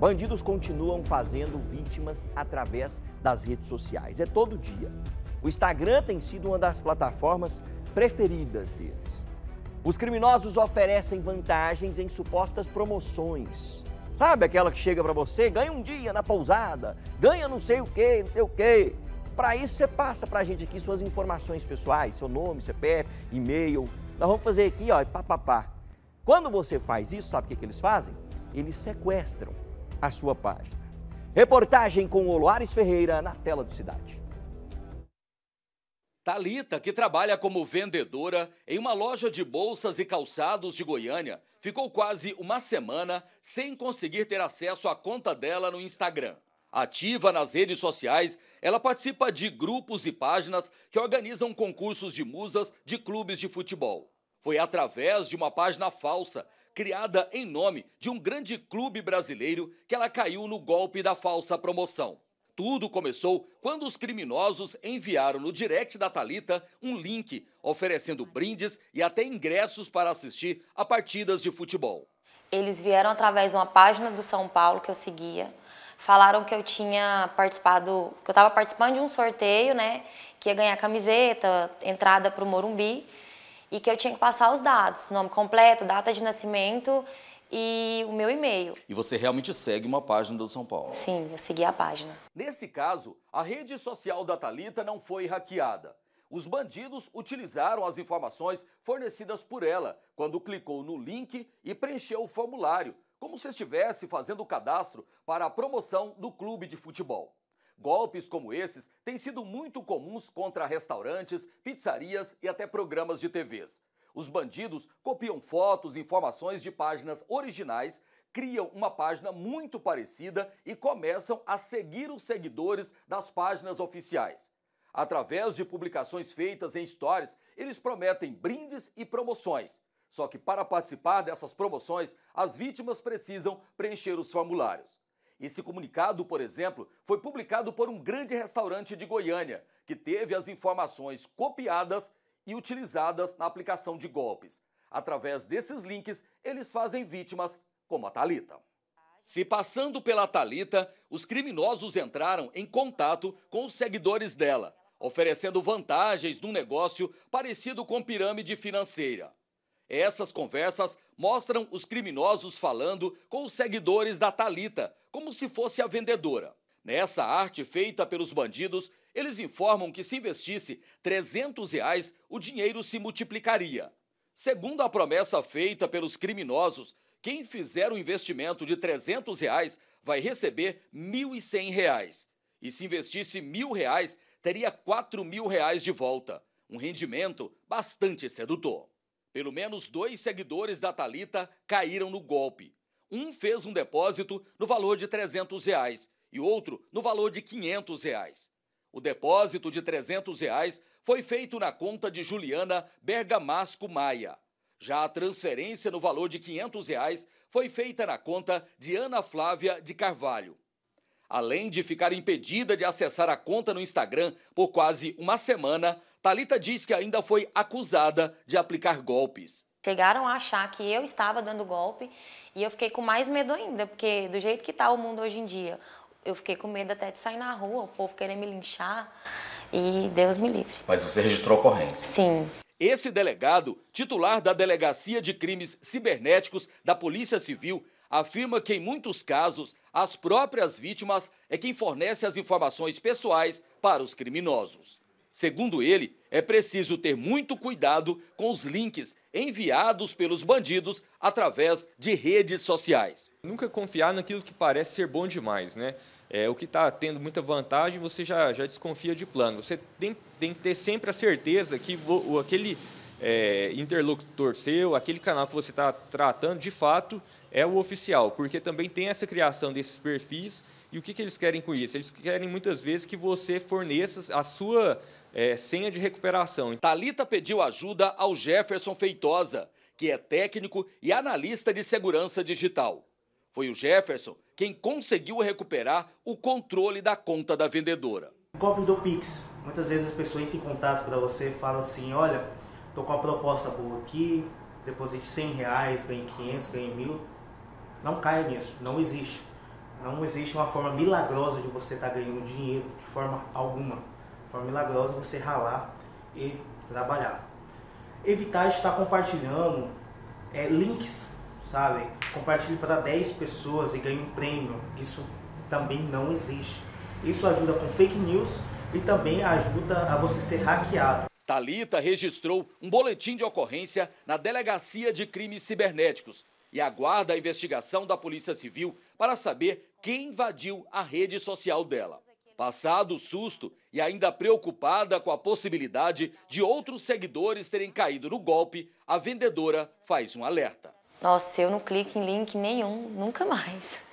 Bandidos continuam fazendo vítimas através das redes sociais. É todo dia. O Instagram tem sido uma das plataformas preferidas deles. Os criminosos oferecem vantagens em supostas promoções. Sabe aquela que chega para você, ganha um dia na pousada, ganha não sei o quê, não sei o quê. Para isso, você passa para a gente aqui suas informações pessoais, seu nome, CPF, e-mail. Nós vamos fazer aqui, ó, papapá. Quando você faz isso, sabe o que, que eles fazem? Eles sequestram a sua página. Reportagem com Oloares Ferreira na tela do Cidade. Talita, que trabalha como vendedora em uma loja de bolsas e calçados de Goiânia, ficou quase uma semana sem conseguir ter acesso à conta dela no Instagram. Ativa nas redes sociais, ela participa de grupos e páginas que organizam concursos de musas de clubes de futebol. Foi através de uma página falsa criada em nome de um grande clube brasileiro que ela caiu no golpe da falsa promoção. Tudo começou quando os criminosos enviaram no direct da Talita um link oferecendo brindes e até ingressos para assistir a partidas de futebol. Eles vieram através de uma página do São Paulo que eu seguia. Falaram que eu tinha participado, que eu estava participando de um sorteio, né, que ia ganhar camiseta, entrada para o Morumbi e que eu tinha que passar os dados, nome completo, data de nascimento e o meu e-mail. E você realmente segue uma página do São Paulo? Sim, eu segui a página. Nesse caso, a rede social da Talita não foi hackeada. Os bandidos utilizaram as informações fornecidas por ela quando clicou no link e preencheu o formulário, como se estivesse fazendo o cadastro para a promoção do clube de futebol. Golpes como esses têm sido muito comuns contra restaurantes, pizzarias e até programas de TVs. Os bandidos copiam fotos e informações de páginas originais, criam uma página muito parecida e começam a seguir os seguidores das páginas oficiais. Através de publicações feitas em stories, eles prometem brindes e promoções. Só que para participar dessas promoções, as vítimas precisam preencher os formulários. Esse comunicado, por exemplo, foi publicado por um grande restaurante de Goiânia, que teve as informações copiadas e utilizadas na aplicação de golpes. Através desses links, eles fazem vítimas como a Talita. Se passando pela Talita, os criminosos entraram em contato com os seguidores dela, oferecendo vantagens num negócio parecido com pirâmide financeira. Essas conversas mostram os criminosos falando com os seguidores da Talita, como se fosse a vendedora. Nessa arte feita pelos bandidos, eles informam que se investisse 300 reais, o dinheiro se multiplicaria. Segundo a promessa feita pelos criminosos, quem fizer o um investimento de 300 reais vai receber 1.100 reais. E se investisse mil reais, teria 4 mil reais de volta. Um rendimento bastante sedutor. Pelo menos dois seguidores da Talita caíram no golpe. Um fez um depósito no valor de 300 reais e outro no valor de 500 reais. O depósito de 300 reais foi feito na conta de Juliana Bergamasco Maia. Já a transferência no valor de 500 reais foi feita na conta de Ana Flávia de Carvalho. Além de ficar impedida de acessar a conta no Instagram por quase uma semana, Talita diz que ainda foi acusada de aplicar golpes. Chegaram a achar que eu estava dando golpe e eu fiquei com mais medo ainda, porque do jeito que está o mundo hoje em dia, eu fiquei com medo até de sair na rua, o povo querer me linchar e Deus me livre. Mas você registrou a ocorrência? Sim. Esse delegado, titular da Delegacia de Crimes Cibernéticos da Polícia Civil, afirma que em muitos casos as próprias vítimas é quem fornece as informações pessoais para os criminosos. Segundo ele, é preciso ter muito cuidado com os links enviados pelos bandidos através de redes sociais. Nunca confiar naquilo que parece ser bom demais, né? É, o que está tendo muita vantagem, você já, já desconfia de plano. Você tem, tem que ter sempre a certeza que o, aquele é, interlocutor seu, aquele canal que você está tratando, de fato, é o oficial, porque também tem essa criação desses perfis. E o que, que eles querem com isso? Eles querem muitas vezes que você forneça a sua é, senha de recuperação. Talita pediu ajuda ao Jefferson Feitosa, que é técnico e analista de segurança digital. Foi o Jefferson quem conseguiu recuperar o controle da conta da vendedora. Cópia do Pix. Muitas vezes as pessoas entram em contato para você e falam assim, olha, tô com uma proposta boa aqui, deposite 100 reais, ganhe 500, ganhe mil não caia nisso, não existe. Não existe uma forma milagrosa de você estar tá ganhando dinheiro de forma alguma. forma milagrosa é você ralar e trabalhar. Evitar estar compartilhando é, links, sabe? Compartilhe para 10 pessoas e ganhe um prêmio. Isso também não existe. Isso ajuda com fake news e também ajuda a você ser hackeado. Talita registrou um boletim de ocorrência na Delegacia de Crimes Cibernéticos e aguarda a investigação da Polícia Civil para saber quem invadiu a rede social dela. Passado o susto e ainda preocupada com a possibilidade de outros seguidores terem caído no golpe, a vendedora faz um alerta. Nossa, eu não clico em link nenhum, nunca mais.